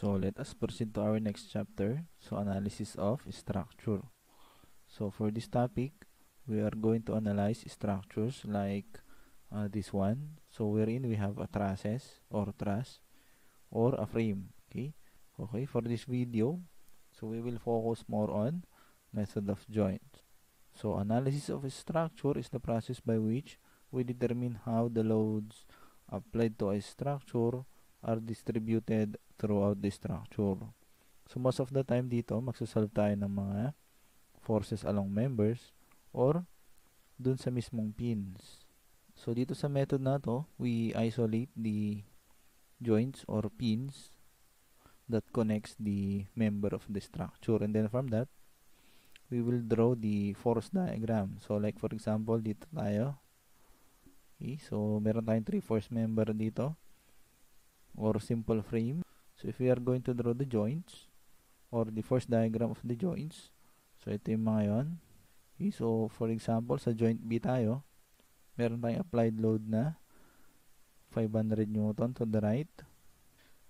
So let us proceed to our next chapter, so analysis of structure. So for this topic, we are going to analyze structures like uh, this one. So wherein we have a trusses or truss or a frame. Okay. Okay. For this video, so we will focus more on method of joints. So analysis of a structure is the process by which we determine how the loads applied to a structure are distributed throughout the structure. So most of the time dito, magsasolve tayo ng mga forces along members or dun sa mismong pins. So dito sa method na to, we isolate the joints or pins that connects the member of the structure. And then from that, we will draw the force diagram. So like for example, dito tayo. Okay, so meron tayong 3 force member dito or simple frame. So, if we are going to draw the joints or the force diagram of the joints, so ito yung mga yun. Okay, so, for example, sa joint B tayo, meron tayong applied load na 500 newton to the right.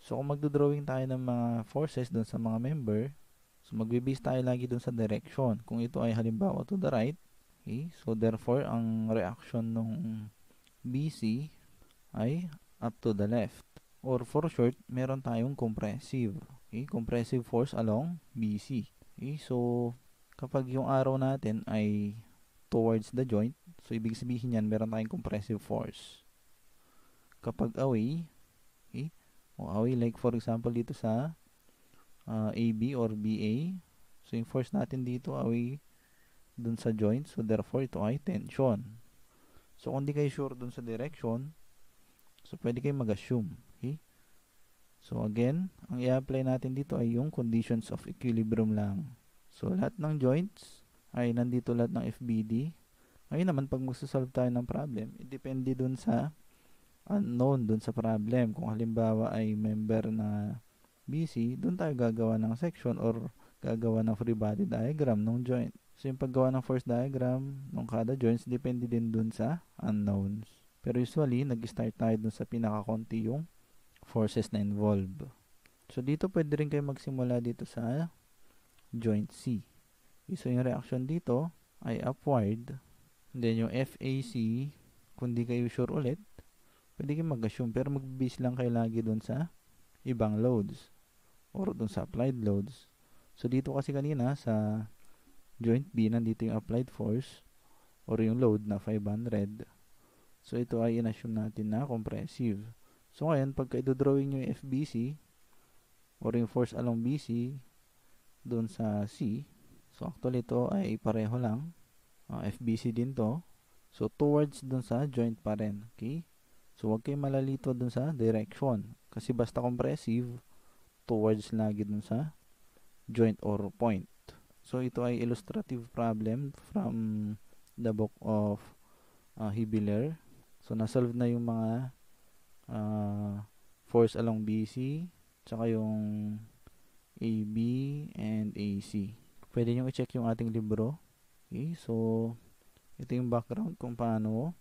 So, kung magdodrawing tayo ng mga forces doon sa mga member, so magbibase tayo lagi doon sa direction. Kung ito ay halimbawa to the right, okay, so therefore, ang reaction ng BC ay up to the left or for short, meron tayong compressive. Okay? Compressive force along BC. Okay? So, kapag yung arrow natin ay towards the joint, so ibig sabihin yan, meron tayong compressive force. Kapag away, okay? o away, like for example dito sa uh, ah, AB or BA, so yung force natin dito away dun sa joint, so therefore ito ay tension. So, kung di kayo sure dun sa direction, so pwede kayo mag-assume So again, ang i-apply natin dito ay yung conditions of equilibrium lang. So lahat ng joints ay nandito lahat ng FBD. Ngayon naman pag magsosolve tayo ng problem, it depende dun sa unknown, dun sa problem. Kung halimbawa ay member na BC, dun tayo gagawa ng section or gagawa ng free body diagram ng joint. So yung paggawa ng force diagram ng kada joints, depende din dun sa unknowns. Pero usually, nag-start tayo dun sa pinakakonti yung forces na involved. So, dito pwede rin kayo magsimula dito sa joint C. So, yung reaction dito ay upward. Then, yung FAC, kung di kayo sure ulit, pwede kayo mag-assume. Pero mag-base lang kayo lagi dun sa ibang loads or dun sa applied loads. So, dito kasi kanina sa joint B, nandito yung applied force or yung load na 500. So, ito ay in-assume natin na compressive. So, ngayon, pagka idodrawing nyo yung FBC or yung force along BC doon sa C, so actually ito ay pareho lang. Uh, FBC din to. So, towards doon sa joint pa rin. Okay? So, huwag kayong malalito doon sa direction. Kasi basta compressive, towards lagi doon sa joint or point. So, ito ay illustrative problem from the book of uh, Hibbler. So, nasolve na yung mga uh, force along BC, tsaka yung AB and AC. Pwede nyo i-check yung ating libro. Okay, so ito yung background kung paano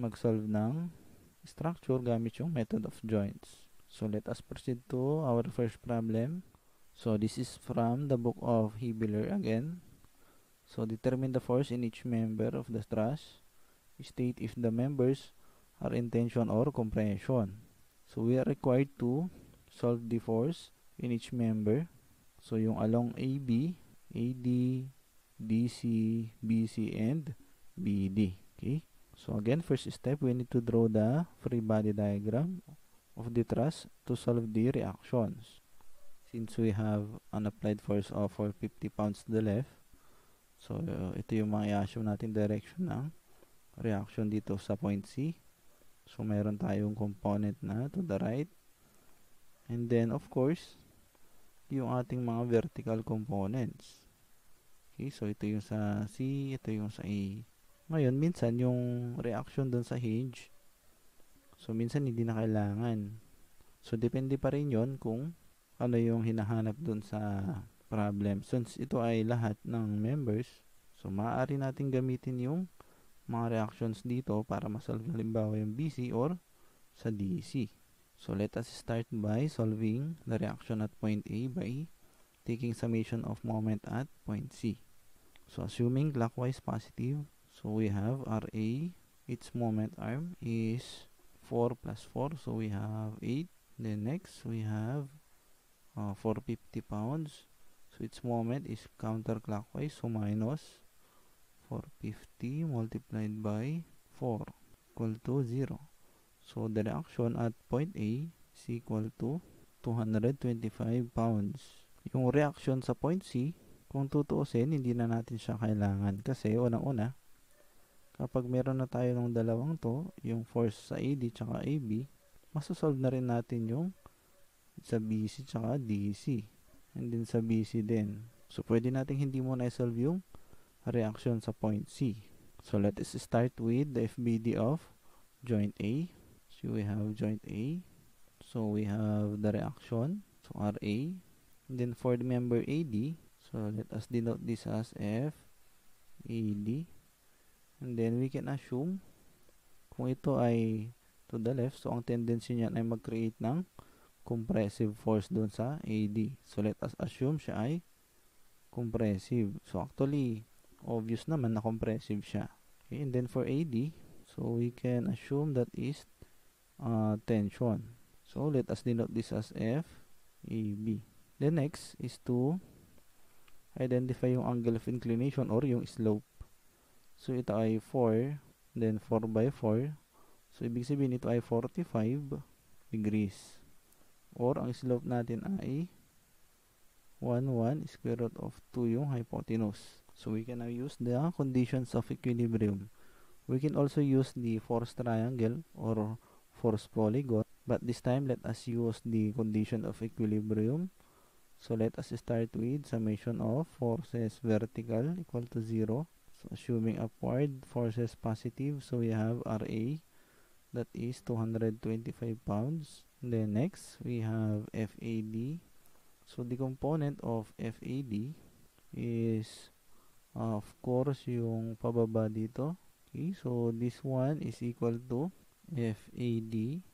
mag-solve ng structure gamit yung method of joints. So let us proceed to our first problem. So this is from the book of Hebeler again. So determine the force in each member of the truss. State if the members our intention or comprehension. So, we are required to solve the force in each member. So, yung along AB, AD, DC, BC, and BD. Okay? So, again, first step, we need to draw the free body diagram of the truss to solve the reactions. Since we have an applied force of 450 pounds to the left, so uh, ito yung mga i-assume natin direction ng reaction dito sa point C So, meron tayong component na to the right. And then, of course, yung ating mga vertical components. Okay, so ito yung sa C, ito yung sa A. Ngayon, minsan yung reaction dun sa hinge, so minsan hindi na kailangan. So, depende pa rin yon kung ano yung hinahanap dun sa problem. Since ito ay lahat ng members, so maaari natin gamitin yung mga reactions dito para masolve halimbawa yung BC or sa DC. So let us start by solving the reaction at point A by taking summation of moment at point C. So assuming clockwise positive, so we have RA, its moment arm is 4 plus 4, so we have 8. Then next we have uh, 450 pounds, so its moment is counterclockwise, so minus for 50 multiplied by 4 equal to 0. So, the reaction at point A is equal to 225 pounds. Yung reaction sa point C, kung tutuusin, hindi na natin siya kailangan. Kasi, unang-una, kapag meron na tayo ng dalawang to, yung force sa AD tsaka AB, masasolve na rin natin yung sa BC tsaka DC. And then sa BC din. So, pwede natin hindi muna solve yung reaction sa point C. So let us start with the FBD of joint A. So we have joint A. So we have the reaction. So RA. And then for the member AD, so let us denote this as F AD. And then we can assume kung ito ay to the left, so ang tendency niyan ay mag-create ng compressive force doon sa AD. So let us assume siya ay compressive. So actually, obvious naman na compressive siya. Okay, and then for AD, so we can assume that is uh, tension. So let us denote this as F, AB. The next is to identify yung angle of inclination or yung slope. So ito ay 4, then 4 by 4. So ibig sabihin ito ay 45 degrees. Or ang slope natin ay 1, 1, square root of 2 yung hypotenuse. So we can now use the conditions of equilibrium. We can also use the force triangle or force polygon. But this time, let us use the condition of equilibrium. So let us start with summation of forces vertical equal to 0. So assuming upward forces positive, so we have RA that is 225 pounds. Then next, we have FAD. So the component of FAD is of course yung pababa dito okay so this one is equal to FAD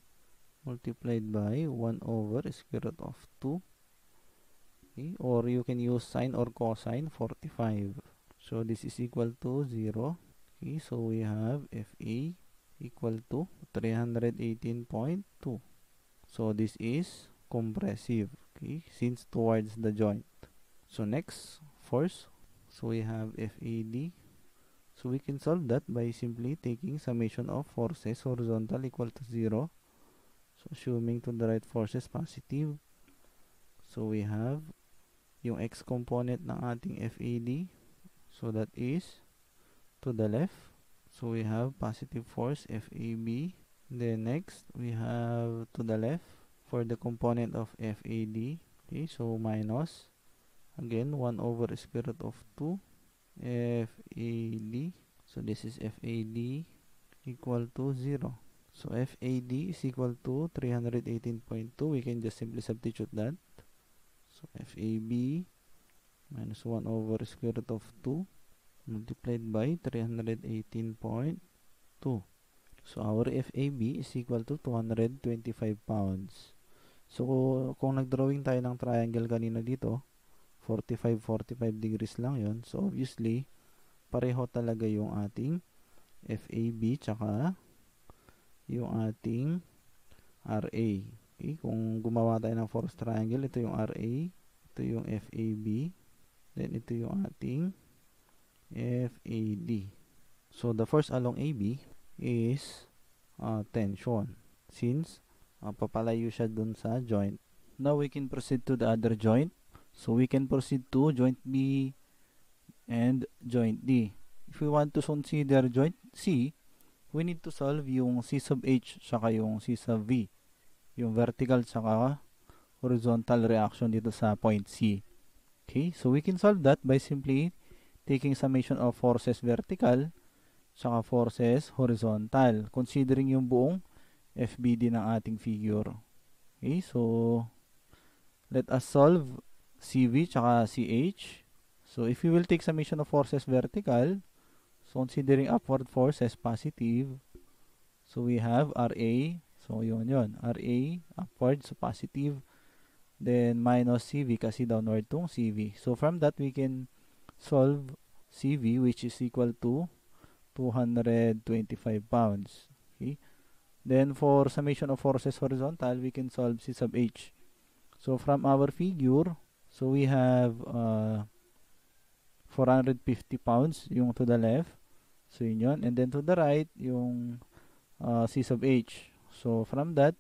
multiplied by 1 over square root of 2 okay or you can use sine or cosine 45 so this is equal to 0 okay so we have FA equal to 318.2 so this is compressive okay since towards the joint so next force so we have FED so we can solve that by simply taking summation of forces horizontal equal to 0 so assuming to the right forces positive so we have yung x component ng ating FED so that is to the left so we have positive force FAB then next we have to the left for the component of FAD okay so minus again 1 over square root of 2 FAD so this is FAD equal to 0 so FAD is equal to 318.2 we can just simply substitute that so FAB minus 1 over square root of 2 multiplied by 318.2 so our FAB is equal to 225 pounds so kung nagdrawing tayo ng triangle kanina dito 45, 45 degrees lang yon So, obviously, pareho talaga yung ating FAB tsaka yung ating RA. Okay? Kung gumawa tayo ng force triangle, ito yung RA, ito yung FAB, then ito yung ating FAD. So, the force along AB is uh, tension since uh, papalayo siya dun sa joint. Now, we can proceed to the other joint. So we can proceed to joint B and joint D. If we want to consider joint C, we need to solve yung C sub H saka yung C sub V. Yung vertical saka horizontal reaction dito sa point C. Okay, so we can solve that by simply taking summation of forces vertical saka forces horizontal considering yung buong FBD ng ating figure. Okay, so let us solve CV tsaka CH. So, if you will take summation of forces vertical, so considering upward force as positive, so we have RA, so yun yun, RA upward, so positive, then minus CV kasi downward tong CV. So, from that, we can solve CV which is equal to 225 pounds. Okay? Then, for summation of forces horizontal, we can solve C sub H. So, from our figure, So we have uh, 450 pounds yung to the left. So yun yun. And then to the right, yung uh, C sub H. So from that,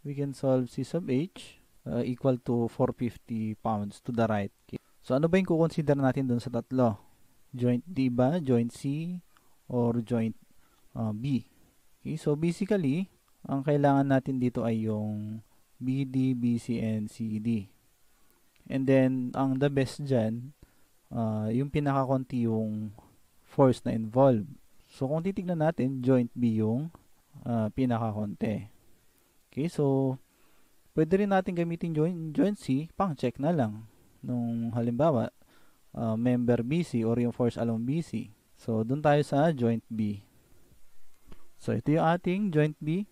we can solve C sub H uh, equal to 450 pounds to the right. Okay. So ano ba yung kukonsider natin dun sa tatlo? Joint D ba? Joint C? Or joint uh, B? Okay. So basically, ang kailangan natin dito ay yung BD, BC, and CD. And then, ang the best dyan, uh, yung pinakakonti yung force na involved. So, kung titignan natin, joint B yung uh, pinakakonti. Okay, so, pwede rin natin gamitin joint, joint C, pang check na lang. Nung halimbawa, uh, member BC or yung force along BC. So, dun tayo sa joint B. So, ito yung ating joint B.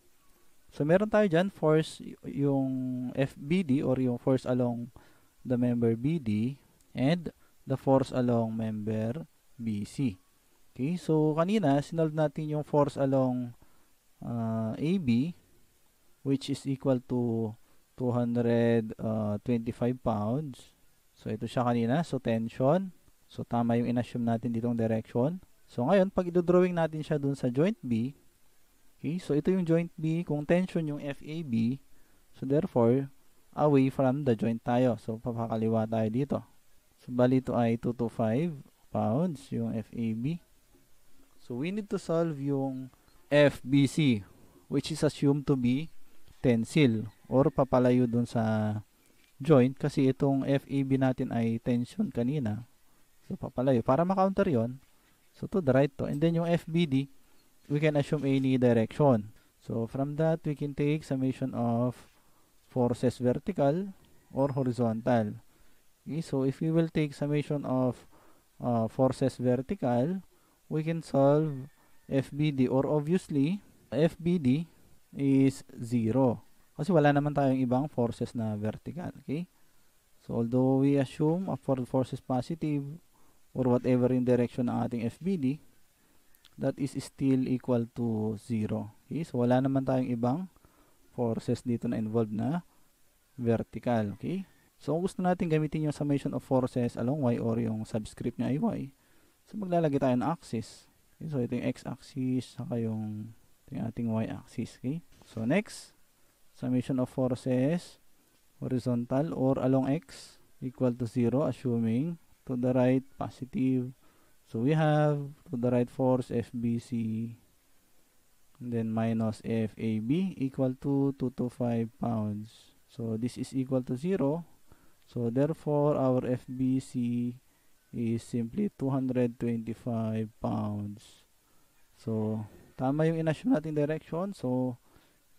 So, meron tayo dyan, force yung FBD or yung force along BC the member BD and the force along member BC. Okay, so kanina sinolve natin yung force along uh, AB which is equal to 225 uh, pounds. So ito siya kanina, so tension. So tama yung inassume natin ditong direction. So ngayon pag i-drawing natin siya dun sa joint B, okay, so ito yung joint B kung tension yung FAB. So therefore away from the joint tayo. So, papakaliwa tayo dito. So, bali ito ay 225 pounds yung FAB. So, we need to solve yung FBC which is assumed to be tensile or papalayo dun sa joint kasi itong FAB natin ay tension kanina. So, papalayo. Para makounter yon So, to the right to. And then yung FBD, we can assume any direction. So, from that, we can take summation of forces vertical or horizontal. Okay, so if we will take summation of uh, forces vertical, we can solve FBD or obviously FBD is 0 kasi wala naman tayong ibang forces na vertical. Okay? So although we assume for forces positive or whatever in direction ng ating FBD, that is still equal to 0. Okay? So wala naman tayong ibang forces dito na involved na vertical. Okay? So, kung gusto natin gamitin yung summation of forces along y or yung subscript niya ay y, so maglalagay tayo ng axis. Okay? So, ito yung x-axis, saka yung, yung ating y-axis. Okay? So, next, summation of forces horizontal or along x equal to 0 assuming to the right positive. So, we have to the right force FBC then minus FAB equal to 225 pounds. So this is equal to 0. So therefore our FBC is simply 225 pounds. So tama yung inassume nating direction. So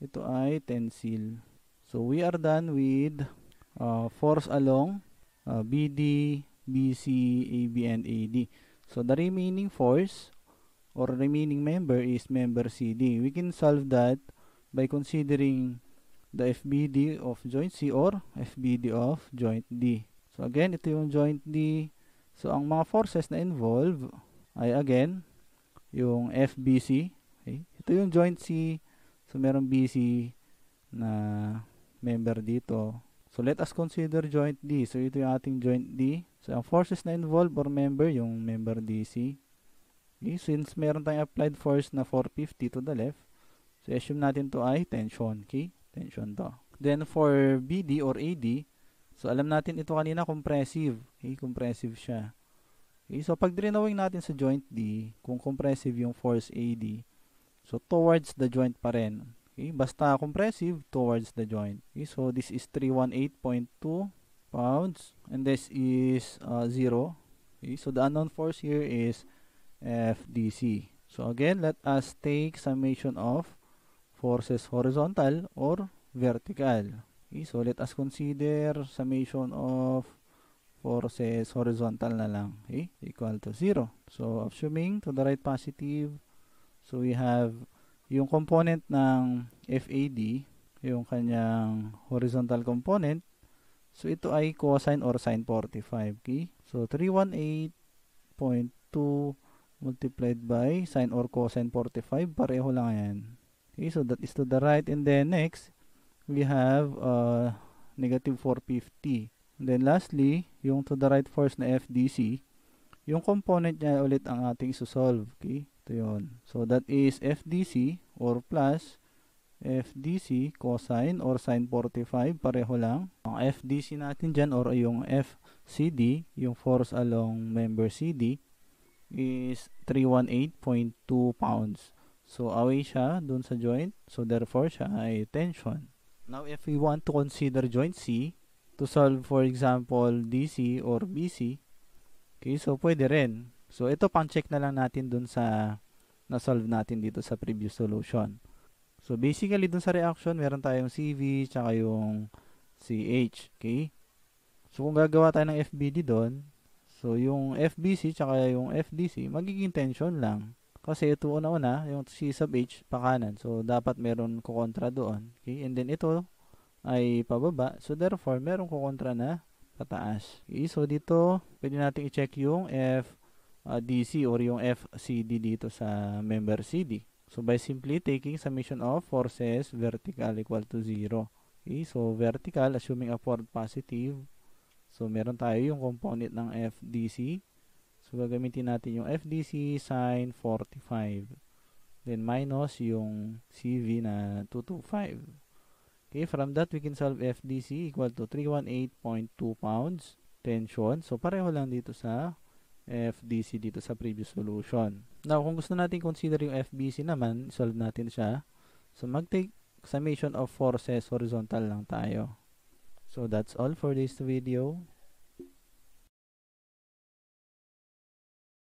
ito ay tensile. So we are done with uh, force along uh, BD, BC, AB and AD. So the remaining force or remaining member is member CD. We can solve that by considering the FBD of joint C or FBD of joint D. So again, ito yung joint D. So ang mga forces na involve ay again, yung FBC. Okay? Ito yung joint C. So merong BC na member dito. So let us consider joint D. So ito yung ating joint D. So ang forces na involve or member, yung member DC. Okay, since meron tayong applied force na 450 to the left, so assume natin to ay tension. Okay, tension to. Then for BD or AD, so alam natin ito kanina compressive. Okay, compressive siya. Okay, so pag drenawing natin sa joint D, kung compressive yung force AD, so towards the joint pa rin. Okay, basta compressive towards the joint. Okay, so this is 318.2 pounds and this is uh, 0. Okay, so the unknown force here is FDC. So again, let us take summation of forces horizontal or vertical. Okay, so let us consider summation of forces horizontal na lang okay, equal to 0. So assuming to the right positive, so we have yung component ng FAD, yung kanyang horizontal component, so ito ay cosine or sine 45. Okay? So 318.2 multiplied by sine or cosine 45. Pareho lang yan. Okay, so that is to the right. And then next, we have uh, negative 450. And then lastly, yung to the right force na FDC, yung component niya ulit ang ating solve Okay, ito yun. So that is FDC or plus FDC cosine or sine 45 pareho lang. Ang FDC natin dyan or yung FCD, yung force along member CD is 318.2 pounds. So, away siya dun sa joint. So, therefore, siya ay tension. Now, if we want to consider joint C to solve, for example, DC or BC, okay, so pwede rin. So, ito pang check na lang natin dun sa na-solve natin dito sa previous solution. So, basically, dun sa reaction, meron tayong CV, tsaka yung CH, okay? So, kung gagawa tayo ng FBD doon, So, yung FBC tsaka yung FDC, magiging tension lang. Kasi ito una-una, yung C sub H, kanan. So, dapat meron kukontra doon. Okay? And then, ito ay pababa. So, therefore, meron kukontra na pataas. Okay? So, dito, pwede natin i-check yung FDC ah, or yung FCD dito sa member CD. So, by simply taking summation of forces vertical equal to 0. Okay? So, vertical, assuming upward positive, So, meron tayo yung component ng FDC. So, gagamitin natin yung FDC sine 45. Then, minus yung CV na 225. Okay, from that, we can solve FDC equal to 318.2 pounds tension. So, pareho lang dito sa FDC dito sa previous solution. Now, kung gusto natin consider yung FBC naman, solve natin siya. So, mag-take summation of forces horizontal lang tayo. so that's all for this video